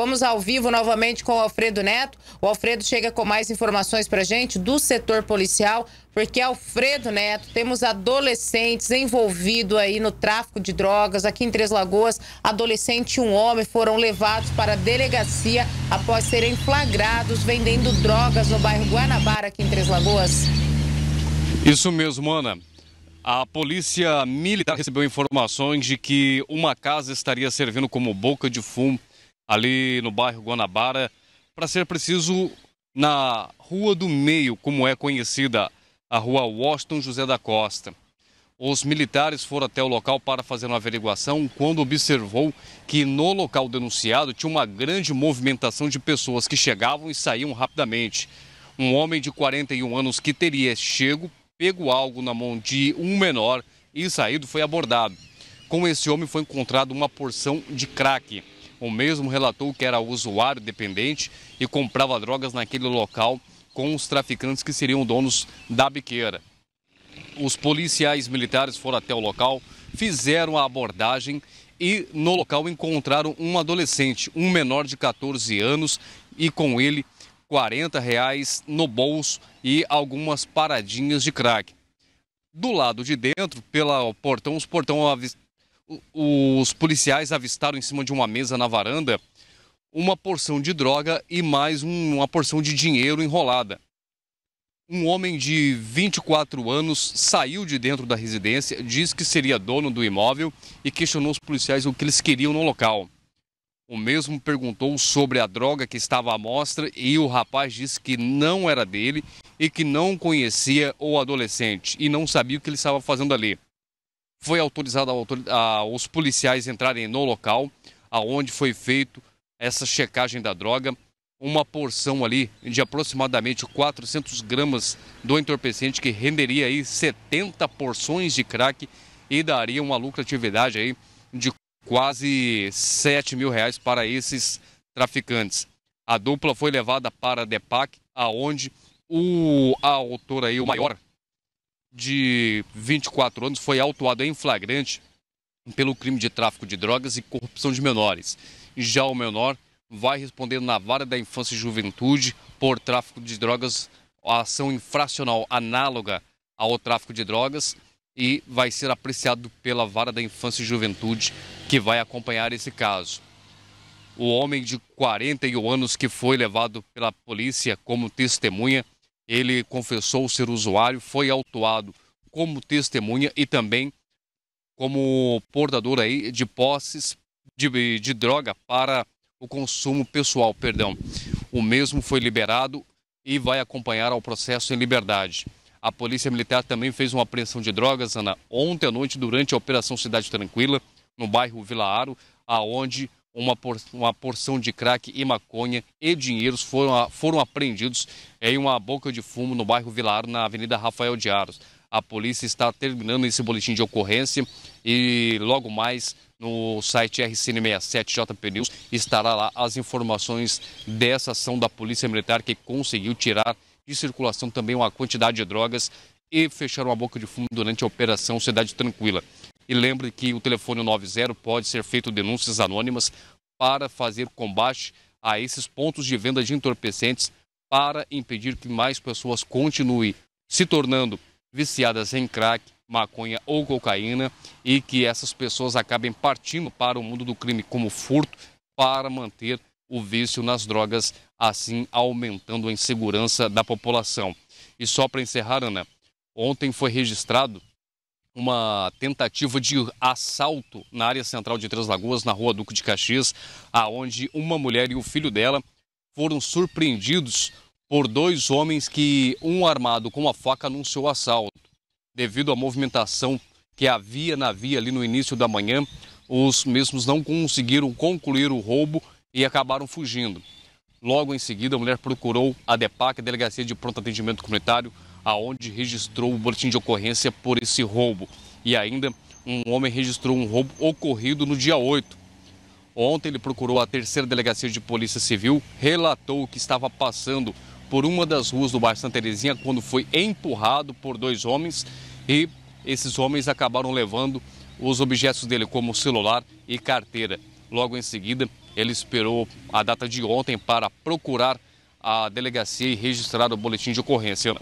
Vamos ao vivo novamente com o Alfredo Neto. O Alfredo chega com mais informações para gente do setor policial, porque Alfredo Neto, temos adolescentes envolvidos aí no tráfico de drogas aqui em Três Lagoas. Adolescente e um homem foram levados para a delegacia após serem flagrados vendendo drogas no bairro Guanabara, aqui em Três Lagoas. Isso mesmo, Ana. A polícia militar recebeu informações de que uma casa estaria servindo como boca de fumo ali no bairro Guanabara, para ser preciso, na Rua do Meio, como é conhecida a Rua Washington José da Costa. Os militares foram até o local para fazer uma averiguação quando observou que no local denunciado tinha uma grande movimentação de pessoas que chegavam e saíam rapidamente. Um homem de 41 anos que teria chego, pego algo na mão de um menor e saído foi abordado. Com esse homem foi encontrado uma porção de crack. O mesmo relatou que era usuário dependente e comprava drogas naquele local com os traficantes que seriam donos da biqueira. Os policiais militares foram até o local, fizeram a abordagem e no local encontraram um adolescente, um menor de 14 anos e com ele 40 reais no bolso e algumas paradinhas de crack. Do lado de dentro, pela portão, os portão os policiais avistaram em cima de uma mesa na varanda uma porção de droga e mais uma porção de dinheiro enrolada. Um homem de 24 anos saiu de dentro da residência, disse que seria dono do imóvel e questionou os policiais o que eles queriam no local. O mesmo perguntou sobre a droga que estava à mostra e o rapaz disse que não era dele e que não conhecia o adolescente e não sabia o que ele estava fazendo ali foi autorizado aos policiais entrarem no local aonde foi feito essa checagem da droga. Uma porção ali de aproximadamente 400 gramas do entorpecente que renderia aí 70 porções de crack e daria uma lucratividade aí de quase 7 mil reais para esses traficantes. A dupla foi levada para a DEPAC, aonde o autor aí, o maior de 24 anos foi autuado em flagrante pelo crime de tráfico de drogas e corrupção de menores. Já o menor vai responder na vara da infância e juventude por tráfico de drogas, a ação infracional análoga ao tráfico de drogas e vai ser apreciado pela vara da infância e juventude que vai acompanhar esse caso. O homem de 41 anos que foi levado pela polícia como testemunha ele confessou ser usuário, foi autuado como testemunha e também como portador aí de posses de, de droga para o consumo pessoal, perdão. O mesmo foi liberado e vai acompanhar ao processo em liberdade. A Polícia Militar também fez uma apreensão de drogas, Ana, ontem à noite, durante a Operação Cidade Tranquila, no bairro Vila Aro, aonde uma, por, uma porção de crack e maconha e dinheiros foram, foram apreendidos em uma boca de fumo no bairro Vilar, na Avenida Rafael de Aros. A polícia está terminando esse boletim de ocorrência e logo mais no site RCN67JP News estará lá as informações dessa ação da Polícia Militar que conseguiu tirar de circulação também uma quantidade de drogas e fechar uma boca de fumo durante a Operação Cidade Tranquila. E lembre que o telefone 90 pode ser feito denúncias anônimas para fazer combate a esses pontos de venda de entorpecentes para impedir que mais pessoas continuem se tornando viciadas em crack, maconha ou cocaína e que essas pessoas acabem partindo para o mundo do crime como furto para manter o vício nas drogas, assim aumentando a insegurança da população. E só para encerrar, Ana, ontem foi registrado uma tentativa de assalto na área central de Três Lagoas, na rua Duque de Caxias, aonde uma mulher e o filho dela foram surpreendidos por dois homens que um armado com uma faca anunciou o assalto. Devido à movimentação que havia na via ali no início da manhã, os mesmos não conseguiram concluir o roubo e acabaram fugindo. Logo em seguida, a mulher procurou a DEPAC, a Delegacia de Pronto Atendimento Comunitário, aonde registrou o boletim de ocorrência por esse roubo. E ainda, um homem registrou um roubo ocorrido no dia 8. Ontem ele procurou a terceira delegacia de polícia civil, relatou que estava passando por uma das ruas do bairro Santa Terezinha quando foi empurrado por dois homens e esses homens acabaram levando os objetos dele, como celular e carteira. Logo em seguida, ele esperou a data de ontem para procurar a delegacia e registrar o boletim de ocorrência.